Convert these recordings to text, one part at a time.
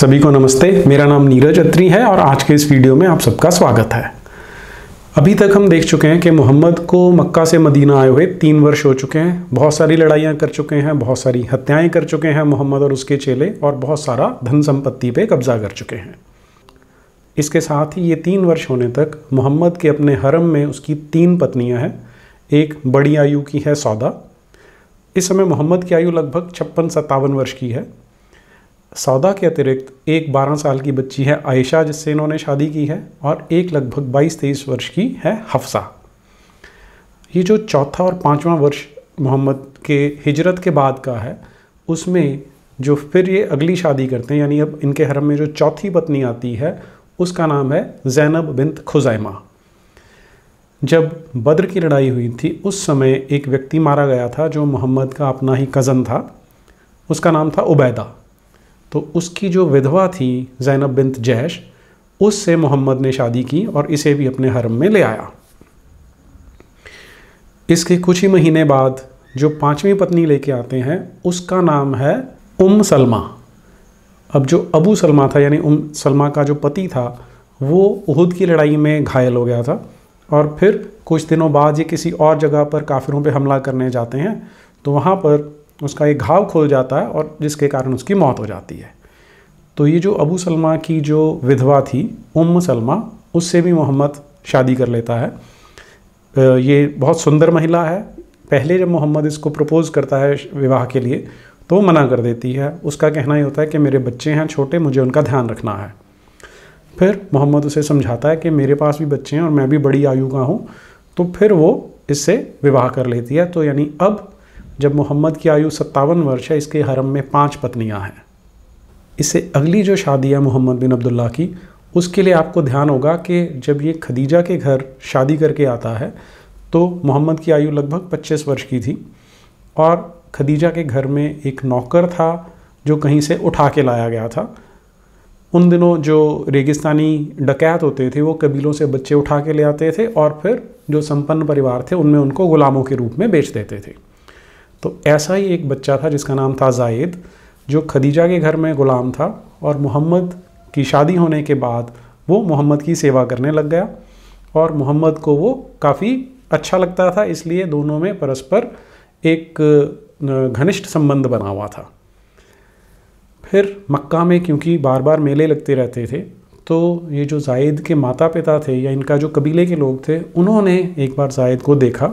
सभी को नमस्ते मेरा नाम नीरज अत्री है और आज के इस वीडियो में आप सबका स्वागत है अभी तक हम देख चुके हैं कि मोहम्मद को मक्का से मदीना आए हुए तीन वर्ष हो चुके हैं बहुत सारी लड़ाइयाँ कर चुके हैं बहुत सारी हत्याएं कर चुके हैं मोहम्मद और उसके चेले और बहुत सारा धन संपत्ति पे कब्जा कर चुके हैं इसके साथ ही ये तीन वर्ष होने तक मोहम्मद के अपने हरम में उसकी तीन पत्नियाँ हैं एक बड़ी आयु की है सौदा इस समय मोहम्मद की आयु लगभग छप्पन सत्तावन वर्ष की है सौदा के अतिरिक्त एक 12 साल की बच्ची है आयशा जिससे इन्होंने शादी की है और एक लगभग 22-23 वर्ष की है हफ्सा ये जो चौथा और पाँचवा वर्ष मोहम्मद के हिजरत के बाद का है उसमें जो फिर ये अगली शादी करते हैं यानी अब इनके हरम में जो चौथी पत्नी आती है उसका नाम है जैनब बिनत खुजैमा जब बद्र की लड़ाई हुई थी उस समय एक व्यक्ति मारा गया था जो मोहम्मद का अपना ही कज़न था उसका नाम था उबैदा तो उसकी जो विधवा थी जैनब बिनत जैश उससे मोहम्मद ने शादी की और इसे भी अपने हरम में ले आया इसके कुछ ही महीने बाद जो पांचवी पत्नी लेके आते हैं उसका नाम है उम सलमा अब जो अबू सलमा था यानी उम सलमा का जो पति था वो उहद की लड़ाई में घायल हो गया था और फिर कुछ दिनों बाद ये किसी और जगह पर काफिरों पे हमला करने जाते हैं तो वहाँ पर उसका एक घाव खोल जाता है और जिसके कारण उसकी मौत हो जाती है तो ये जो अबू सलमा की जो विधवा थी उम सलमा उससे भी मोहम्मद शादी कर लेता है ये बहुत सुंदर महिला है पहले जब मोहम्मद इसको प्रपोज़ करता है विवाह के लिए तो वो मना कर देती है उसका कहना ये होता है कि मेरे बच्चे हैं छोटे मुझे उनका ध्यान रखना है फिर मोहम्मद उसे समझाता है कि मेरे पास भी बच्चे हैं और मैं भी बड़ी आयु का हूँ तो फिर वो इससे विवाह कर लेती है तो यानी अब जब मोहम्मद की आयु सत्तावन वर्ष है इसके हरम में पाँच पत्नियाँ हैं इससे अगली जो शादी है मोहम्मद बिन अब्दुल्ला की उसके लिए आपको ध्यान होगा कि जब ये खदीजा के घर शादी करके आता है तो मोहम्मद की आयु लगभग 25 वर्ष की थी और खदीजा के घर में एक नौकर था जो कहीं से उठा के लाया गया था उन दिनों जो रेगिस्तानी डकैत होते थे वो कबीलों से बच्चे उठा के ले आते थे और फिर जो संपन्न परिवार थे उनमें उनको गुलामों के रूप में बेच देते थे तो ऐसा ही एक बच्चा था जिसका नाम था जायद जो खदीजा के घर में ग़ुलाम था और मोहम्मद की शादी होने के बाद वो मोहम्मद की सेवा करने लग गया और मोहम्मद को वो काफ़ी अच्छा लगता था इसलिए दोनों में परस्पर एक घनिष्ठ संबंध बना हुआ था फिर मक्का में क्योंकि बार बार मेले लगते रहते थे तो ये जो जायद के माता पिता थे या इनका जो कबीले के लोग थे उन्होंने एक बार जायद को देखा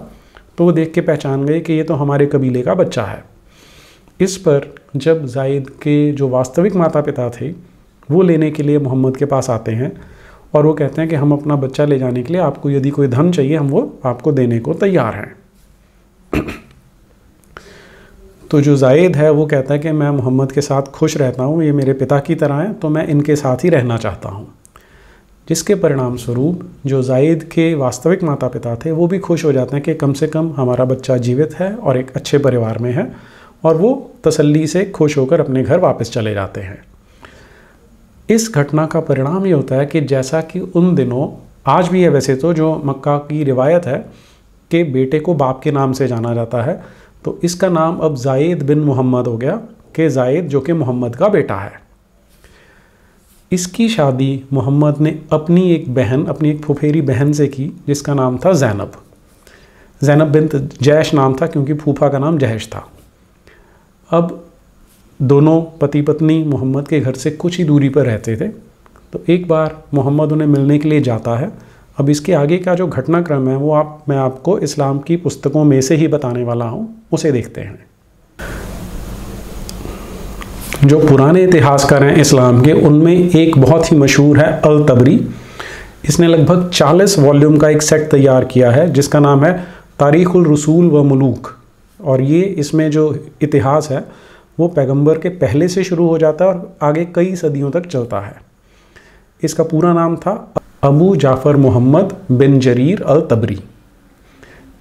तो वो देख के पहचान गए कि ये तो हमारे कबीले का बच्चा है इस पर जब जायद के जो वास्तविक माता पिता थे वो लेने के लिए मोहम्मद के पास आते हैं और वो कहते हैं कि हम अपना बच्चा ले जाने के लिए आपको यदि कोई धन चाहिए हम वो आपको देने को तैयार हैं तो जो जायद है वो कहता है कि मैं मोहम्मद के साथ खुश रहता हूँ ये मेरे पिता की तरह हैं तो मैं इनके साथ ही रहना चाहता हूँ जिसके परिणाम स्वरूप जो जायद के वास्तविक माता पिता थे वो भी खुश हो जाते हैं कि कम से कम हमारा बच्चा जीवित है और एक अच्छे परिवार में है और वो तसल्ली से खुश होकर अपने घर वापस चले जाते हैं इस घटना का परिणाम ये होता है कि जैसा कि उन दिनों आज भी है वैसे तो जो मक्का की रिवायत है कि बेटे को बाप के नाम से जाना जाता है तो इसका नाम अब जायद बिन मोहम्मद हो गया कि जायद जो कि मोहम्मद का बेटा है इसकी शादी मोहम्मद ने अपनी एक बहन अपनी एक फुफेरी बहन से की जिसका नाम था जैनब जैनब बिन जैश नाम था क्योंकि फूफा का नाम जहश था अब दोनों पति पत्नी मोहम्मद के घर से कुछ ही दूरी पर रहते थे तो एक बार मोहम्मद उन्हें मिलने के लिए जाता है अब इसके आगे का जो घटनाक्रम है वो आप मैं आपको इस्लाम की पुस्तकों में से ही बताने वाला हूँ उसे देखते हैं जो पुराने इतिहासकार हैं इस्लाम के उनमें एक बहुत ही मशहूर है अल तबरी इसने लगभग 40 वॉल्यूम का एक सेट तैयार किया है जिसका नाम है तारीख़ुल रसूल व मलूक और ये इसमें जो इतिहास है वो पैगंबर के पहले से शुरू हो जाता है और आगे कई सदियों तक चलता है इसका पूरा नाम था अबू जाफ़र मोहम्मद बिन जरीर अल तबरी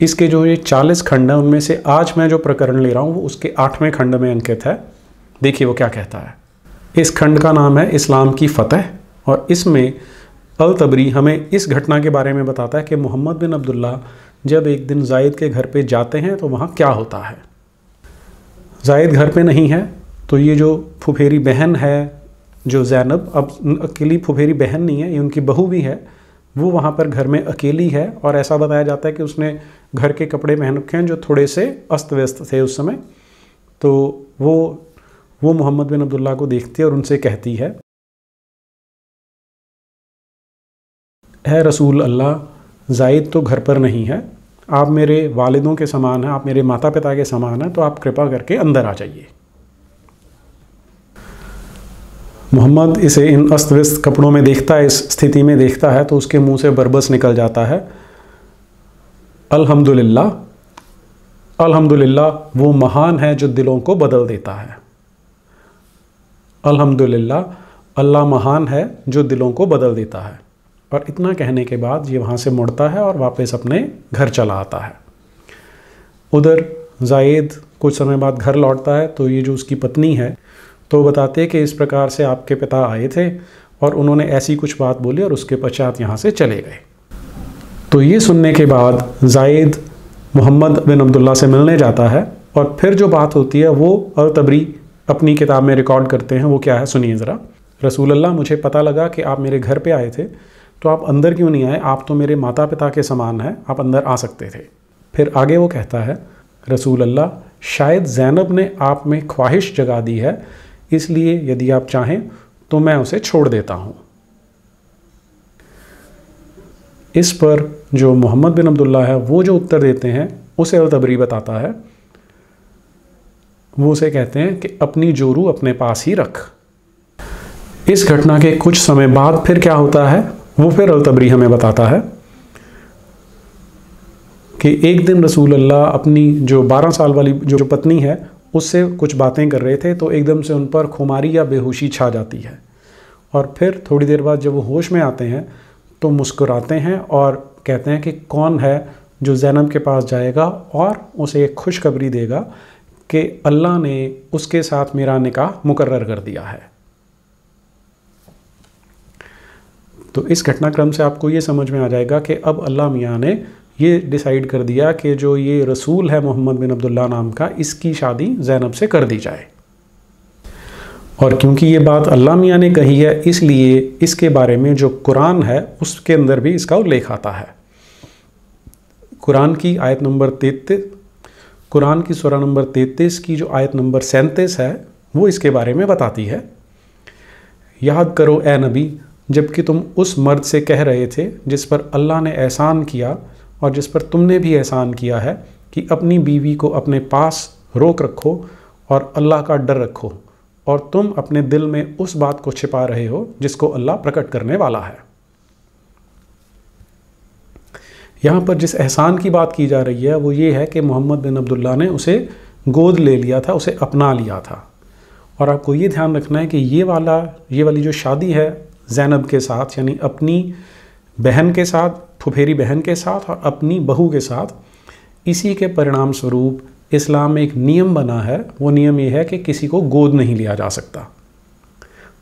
इसके जो ये चालीस खंड हैं उनमें से आज मैं जो प्रकरण ले रहा हूँ वो उसके आठवें खंड में अंकित है देखिए वो क्या कहता है इस खंड का नाम है इस्लाम की फ़तह और इसमें अल तबरी हमें इस घटना के बारे में बताता है कि मोहम्मद बिन अब्दुल्ला जब एक दिन जायद के घर पे जाते हैं तो वहाँ क्या होता है जायद घर पे नहीं है तो ये जो फुफेरी बहन है जो जैनब अब अकेली फुफेरी बहन नहीं है ये उनकी बहू भी है वो वहाँ पर घर में अकेली है और ऐसा बताया जाता है कि उसने घर के कपड़े पहन रखे हैं जो थोड़े से अस्त व्यस्त थे उस समय तो वो वो मोहम्मद बिन अब्दुल्ला को देखती है और उनसे कहती है है रसूल अल्लाह जायद तो घर पर नहीं है आप मेरे वालदों के समान हैं आप मेरे माता पिता के समान हैं तो आप कृपा करके अंदर आ जाइए मोहम्मद इसे इन अस्त व्यस्त कपड़ों में देखता है इस स्थिति में देखता है तो उसके मुंह से बरबस निकल जाता है अल्हम्दुलिल्लाह अल्हम्दुलिल्लाह वो महान है जो दिलों को बदल देता है अल्हम्दुलिल्लाह अल्लाह महान है जो दिलों को बदल देता है और इतना कहने के बाद ये वहाँ से मुड़ता है और वापस अपने घर चला आता है उधर जायद कुछ समय बाद घर लौटता है तो ये जो उसकी पत्नी है तो बताते कि इस प्रकार से आपके पिता आए थे और उन्होंने ऐसी कुछ बात बोली और उसके पश्चात यहाँ से चले गए तो ये सुनने के बाद जायद मोहम्मद बिन अब्दुल्ला से मिलने जाता है और फिर जो बात होती है वो अल तबरी अपनी किताब में रिकॉर्ड करते हैं वो क्या है सुनिए ज़रा रसूल अल्लाह मुझे पता लगा कि आप मेरे घर पे आए थे तो आप अंदर क्यों नहीं आए आप तो मेरे माता पिता के समान हैं आप अंदर आ सकते थे फिर आगे वो कहता है रसूल अल्लाह शायद जैनब ने आप में ख्वाहिश जगा दी है इसलिए यदि आप चाहें तो मैं उसे छोड़ देता हूँ इस पर जो मोहम्मद बिन अब्दुल्ला है वो जो उत्तर देते हैं उसे अलतबरी बताता है वो उसे कहते हैं कि अपनी जोरू अपने पास ही रख इस घटना के कुछ समय बाद फिर क्या होता है वो फिर अलतबरी हमें बताता है कि एक दिन रसूल अल्लाह अपनी जो 12 साल वाली जो पत्नी है उससे कुछ बातें कर रहे थे तो एकदम से उन पर खुमारी या बेहोशी छा जाती है और फिर थोड़ी देर बाद जब वो होश में आते हैं तो मुस्कुराते हैं और कहते हैं कि कौन है जो जैनब के पास जाएगा और उसे एक खुशखबरी देगा कि अल्लाह ने उसके साथ मेरा निकाह मुकर्र कर दिया है तो इस घटनाक्रम से आपको ये समझ में आ जाएगा कि अब अल्लाह मियाँ ने ये डिसाइड कर दिया कि जो ये रसूल है मोहम्मद बिन अब्दुल्ला नाम का इसकी शादी जैनब से कर दी जाए और क्योंकि ये बात अल्लाह मियाँ ने कही है इसलिए इसके बारे में जो कुरान है उसके अंदर भी इसका उल्लेख आता है कुरान की आयत नंबर तेतीस कुरान की सुरा नंबर तैतीस की जो आयत नंबर सैंतीस है वो इसके बारे में बताती है याद करो ए नबी जबकि तुम उस मर्द से कह रहे थे जिस पर अल्लाह ने एहसान किया और जिस पर तुमने भी एहसान किया है कि अपनी बीवी को अपने पास रोक रखो और अल्लाह का डर रखो और तुम अपने दिल में उस बात को छिपा रहे हो जिसको अल्लाह प्रकट करने वाला है यहाँ पर जिस एहसान की बात की जा रही है वो ये है कि मोहम्मद बिन अब्दुल्ला ने उसे गोद ले लिया था उसे अपना लिया था और आपको ये ध्यान रखना है कि ये वाला ये वाली जो शादी है जैनब के साथ यानी अपनी बहन के साथ फुफेरी बहन के साथ और अपनी बहू के साथ इसी के परिणाम स्वरूप इस्लाम में एक नियम बना है वो नियम ये है कि किसी को गोद नहीं लिया जा सकता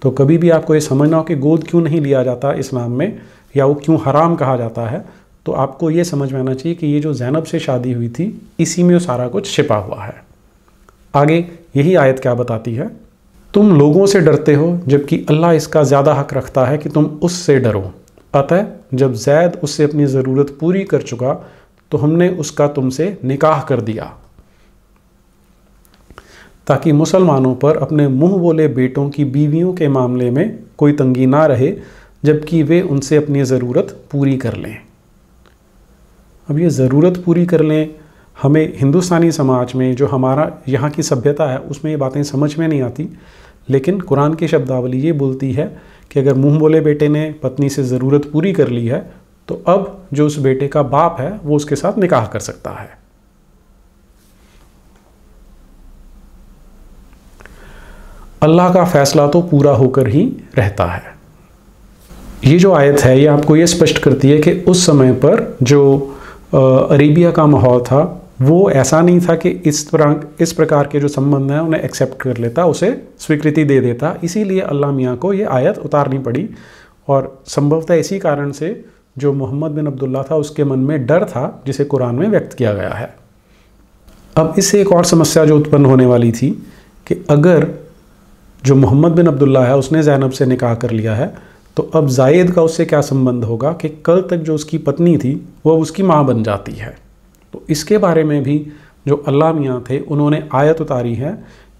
तो कभी भी आपको ये समझना हो कि गोद क्यों नहीं लिया जाता इस्लाम में या वो क्यों हराम कहा जाता है तो आपको ये समझ में आना चाहिए कि ये जो जैनब से शादी हुई थी इसी में वो सारा कुछ छिपा हुआ है आगे यही आयत क्या बताती है तुम लोगों से डरते हो जबकि अल्लाह इसका ज़्यादा हक रखता है कि तुम उससे डरो अतः जब जैद उससे अपनी ज़रूरत पूरी कर चुका तो हमने उसका तुमसे निकाह कर दिया ताकि मुसलमानों पर अपने मुंह बोले बेटों की बीवियों के मामले में कोई तंगी ना रहे जबकि वे उनसे अपनी ज़रूरत पूरी कर लें अब ये ज़रूरत पूरी कर लें हमें हिंदुस्तानी समाज में जो हमारा यहाँ की सभ्यता है उसमें ये बातें समझ में नहीं आती लेकिन कुरान की शब्दावली ये बोलती है कि अगर मुँह बोले बेटे ने पत्नी से ज़रूरत पूरी कर ली है तो अब जो उस बेटे का बाप है वो उसके साथ निकाह कर सकता है अल्लाह का फैसला तो पूरा होकर ही रहता है ये जो आयत है ये आपको ये स्पष्ट करती है कि उस समय पर जो अरेबिया का माहौल था वो ऐसा नहीं था कि इस तरह इस प्रकार के जो संबंध हैं उन्हें एक्सेप्ट कर लेता उसे स्वीकृति दे देता इसीलिए अल्लाह मियाँ को ये आयत उतारनी पड़ी और संभवतः इसी कारण से जो मोहम्मद बिन अब्दुल्ला था उसके मन में डर था जिसे कुरान में व्यक्त किया गया है अब इससे एक और समस्या जो उत्पन्न होने वाली थी कि अगर जो मोहम्मद बिन अब्दुल्ला है उसने जैनब से निकाह कर लिया है तो अब जायद का उससे क्या संबंध होगा कि कल तक जो उसकी पत्नी थी वह उसकी माँ बन जाती है तो इसके बारे में भी जो अल्लाह मियाँ थे उन्होंने आयत उतारी है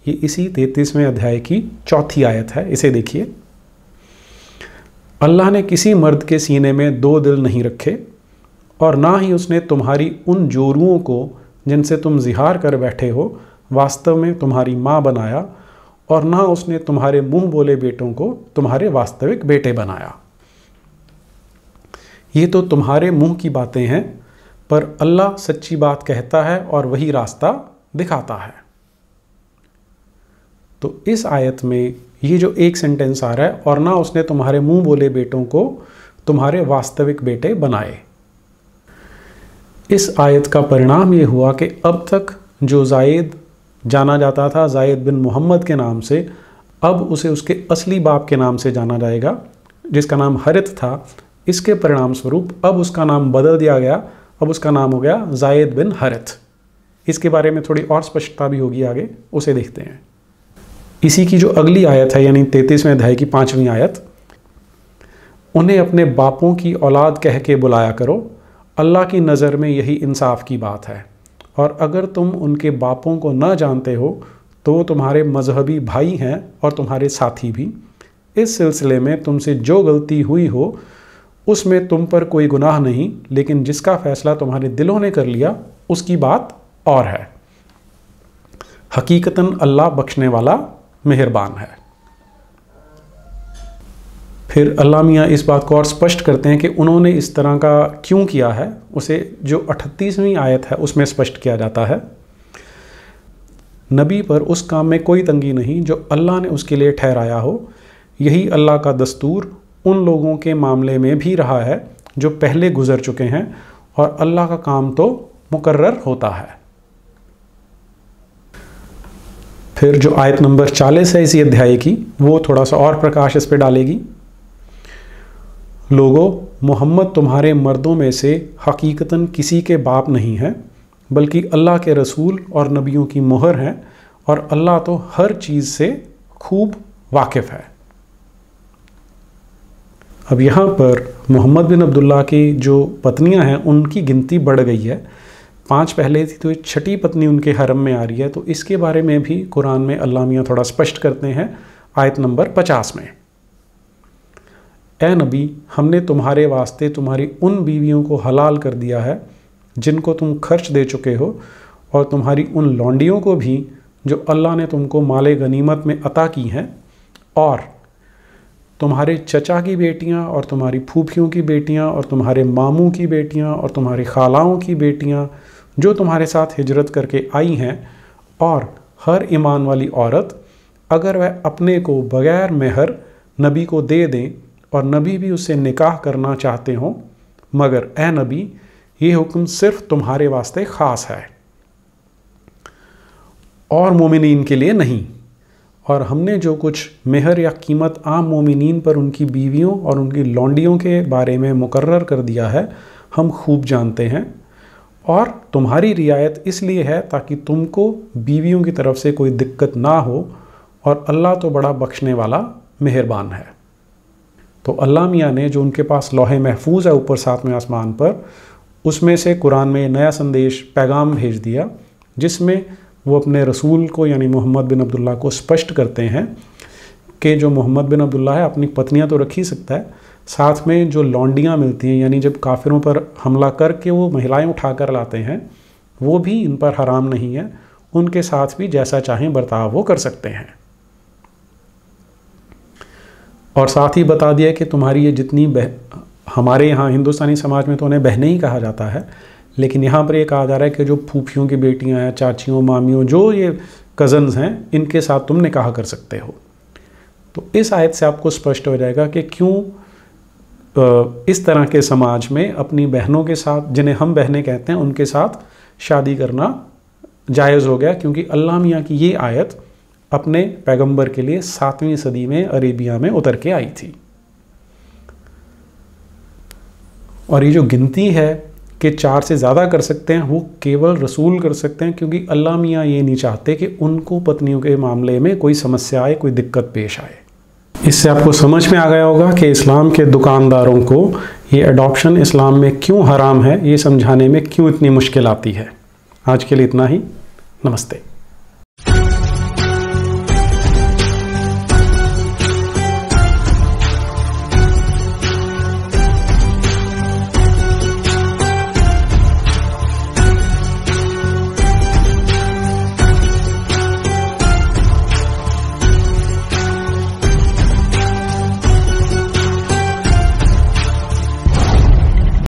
ये इसी तैतीसवें अध्याय की चौथी आयत है इसे देखिए अल्लाह ने किसी मर्द के सीने में दो दिल नहीं रखे और ना ही उसने तुम्हारी उन जोरुओं को जिनसे तुम जिहार कर बैठे हो वास्तव में तुम्हारी माँ बनाया और ना उसने तुम्हारे मुंह बोले बेटों को तुम्हारे वास्तविक बेटे बनाया ये तो तुम्हारे मुंह की बातें हैं पर अल्लाह सच्ची बात कहता है और वही रास्ता दिखाता है तो इस आयत में ये जो एक सेंटेंस आ रहा है और ना उसने तुम्हारे मुंह बोले बेटों को तुम्हारे वास्तविक बेटे बनाए इस आयत का परिणाम ये हुआ कि अब तक जो जायद जाना जाता था जायद बिन मोहम्मद के नाम से अब उसे उसके असली बाप के नाम से जाना जाएगा जिसका नाम हरित था इसके परिणाम स्वरूप अब उसका नाम बदल दिया गया अब उसका नाम हो गया जायद बिन हरित इसके बारे में थोड़ी और स्पष्टता भी होगी आगे उसे देखते हैं इसी की जो अगली आयत है यानी तैतीसवें अध्याय की पाँचवीं आयत उन्हें अपने बापों की औलाद कह के बुलाया करो अल्लाह की नज़र में यही इंसाफ की बात है और अगर तुम उनके बापों को न जानते हो तो तुम्हारे मजहबी भाई हैं और तुम्हारे साथी भी इस सिलसिले में तुमसे जो गलती हुई हो उसमें तुम पर कोई गुनाह नहीं लेकिन जिसका फैसला तुम्हारे दिलों ने कर लिया उसकी बात और है हकीकतन अल्लाह बख्शने वाला मेहरबान है फिर अलामिया इस बात को और स्पष्ट करते हैं कि उन्होंने इस तरह का क्यों किया है उसे जो अठतीसवीं आयत है उसमें स्पष्ट किया जाता है नबी पर उस काम में कोई तंगी नहीं जो अल्लाह ने उसके लिए ठहराया हो यही अल्लाह का दस्तूर उन लोगों के मामले में भी रहा है जो पहले गुजर चुके हैं और अल्लाह का काम तो मुकर्र होता है फिर जो आयत नंबर 40 है इसी अध्याय की वो थोड़ा सा और प्रकाश इस पर डालेगी लोगों मोहम्मद तुम्हारे मर्दों में से हकीकतन किसी के बाप नहीं है बल्कि अल्लाह के रसूल और नबियों की मोहर हैं और अल्लाह तो हर चीज़ से खूब वाकिफ़ है अब यहाँ पर मोहम्मद बिन अब्दुल्ला की जो पत्नियाँ हैं उनकी गिनती बढ़ गई है पांच पहले थी तो छठी पत्नी उनके हरम में आ रही है तो इसके बारे में भी कुरान में अल्लाह मियाँ थोड़ा स्पष्ट करते हैं आयत नंबर पचास में ए नबी हमने तुम्हारे वास्ते तुम्हारी उन बीवियों को हलाल कर दिया है जिनको तुम खर्च दे चुके हो और तुम्हारी उन लौंडियों को भी जो अल्लाह ने तुमको माले गनीमत में अता की हैं और तुम्हारे चचा की बेटियां और तुम्हारी फूफियों की बेटियां और तुम्हारे मामू की बेटियां और तुम्हारी खालाओं की बेटियां जो तुम्हारे साथ हिजरत करके आई हैं और हर ईमान वाली औरत अगर वह अपने को बगैर मेहर नबी को दे दें और नबी भी उससे निकाह करना चाहते हों मगर ए नबी ये हुक्म सिर्फ तुम्हारे वास्ते ख़ास है और मोमिन के लिए नहीं और हमने जो कुछ मेहर या कीमत आम मोमिन पर उनकी बीवियों और उनकी लौंडियों के बारे में मुकर्र कर दिया है हम खूब जानते हैं और तुम्हारी रियायत इसलिए है ताकि तुमको बीवियों की तरफ से कोई दिक्कत ना हो और अल्लाह तो बड़ा बख्शने वाला मेहरबान है तो अल्लाह मियाँ ने जो उनके पास लोहे महफूज है ऊपर साथ में आसमान पर उसमें से कुरान में नया संदेश पैगाम भेज दिया जिसमें वो अपने रसूल को यानी मोहम्मद बिन अब्दुल्ला को स्पष्ट करते हैं कि जो मोहम्मद बिन अब्दुल्ला है अपनी पत्नियाँ तो रख ही सकता है साथ में जो लॉन्डियाँ मिलती हैं यानी जब काफिरों पर हमला करके वो महिलाएं उठा कर लाते हैं वो भी इन पर हराम नहीं है उनके साथ भी जैसा चाहें बर्ताव वो कर सकते हैं और साथ ही बता दिया कि तुम्हारी ये जितनी बह हमारे यहाँ हिंदुस्तानी समाज में तो उन्हें बहने ही कहा जाता है लेकिन यहाँ पर ये कहा जा रहा है कि जो फूफियों की बेटियाँ या चाचियों मामियों जो ये कज़न्स हैं इनके साथ तुम निकाह कर सकते हो तो इस आयत से आपको स्पष्ट हो जाएगा कि क्यों इस तरह के समाज में अपनी बहनों के साथ जिन्हें हम बहनें कहते हैं उनके साथ शादी करना जायज़ हो गया क्योंकि अल्लाह मियाँ की ये आयत अपने पैगंबर के लिए सातवीं सदी में अरेबिया में उतर के आई थी और ये जो गिनती है कि चार से ज़्यादा कर सकते हैं वो केवल रसूल कर सकते हैं क्योंकि अल्लाह मियाँ ये नहीं चाहते कि उनको पत्नियों के मामले में कोई समस्या आए कोई दिक्कत पेश आए इससे आपको समझ में आ गया होगा कि इस्लाम के दुकानदारों को ये अडॉप्शन इस्लाम में क्यों हराम है ये समझाने में क्यों इतनी मुश्किल आती है आज के लिए इतना ही नमस्ते